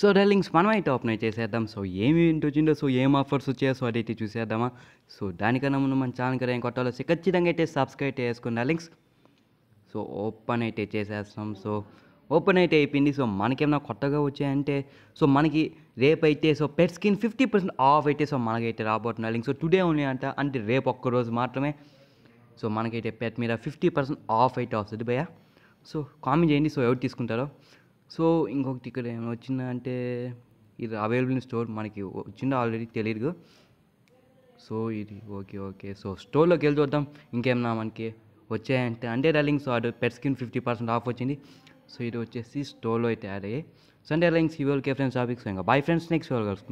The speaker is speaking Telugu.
సో డల్లింగ్స్ మనం అయితే ఓపెన్ చేసేద్దాం సో ఏమి వచ్చిందో సో ఏం ఆఫర్స్ వచ్చాయో సో అదైతే చూసేద్దామా సో దానికన్నా ముందు మన ఛానల్ కదా ఏం కొట్టాలో ఖచ్చితంగా అయితే సబ్స్క్రైబ్ చేసుకున్న లింక్స్ సో ఓపెన్ అయితే చేసేస్తాం సో ఓపెన్ అయితే అయిపోయింది సో మనకేమైనా కొత్తగా వచ్చాయంటే సో మనకి రేపైతే so pet skin fifty percent off అయితే సో మనకైతే రాబోతున్నా లింక్ సో టుడే ఓన్లీ అంట అంటే రేపు ఒక్క రోజు మాత్రమే సో మనకైతే పెట్ మీద ఫిఫ్టీ పర్సెంట్ ఆఫ్ అయితే వస్తుంది భయ్యా సో కామెంట్ చేయండి సో ఎవరు తీసుకుంటారో సో ఇంకొకటి ఇక్కడ ఏమైనా వచ్చిందంటే ఇది అవైలబుల్ ఇన్ స్టోర్ మనకి వచ్చిందో ఆల్రెడీ తెలియదు సో ఇది ఓకే ఓకే సో స్టోర్లోకి వెళ్ళి చూద్దాం ఇంకేమన్నా మనకి వచ్చాయంటే అంటే డైలింగ్స్ order pet skin fifty percent off వచ్చింది సో ఇది వచ్చేసి స్టోర్లో అయితే యాడ్ అయ్యాయి సండే డైలింగ్స్ ఈ వాళ్ళకి ఫ్రెండ్స్ టాపిక్స్ ఇంకా బాయ్ ఫ్రెండ్స్ నెక్స్ట్ వాళ్ళు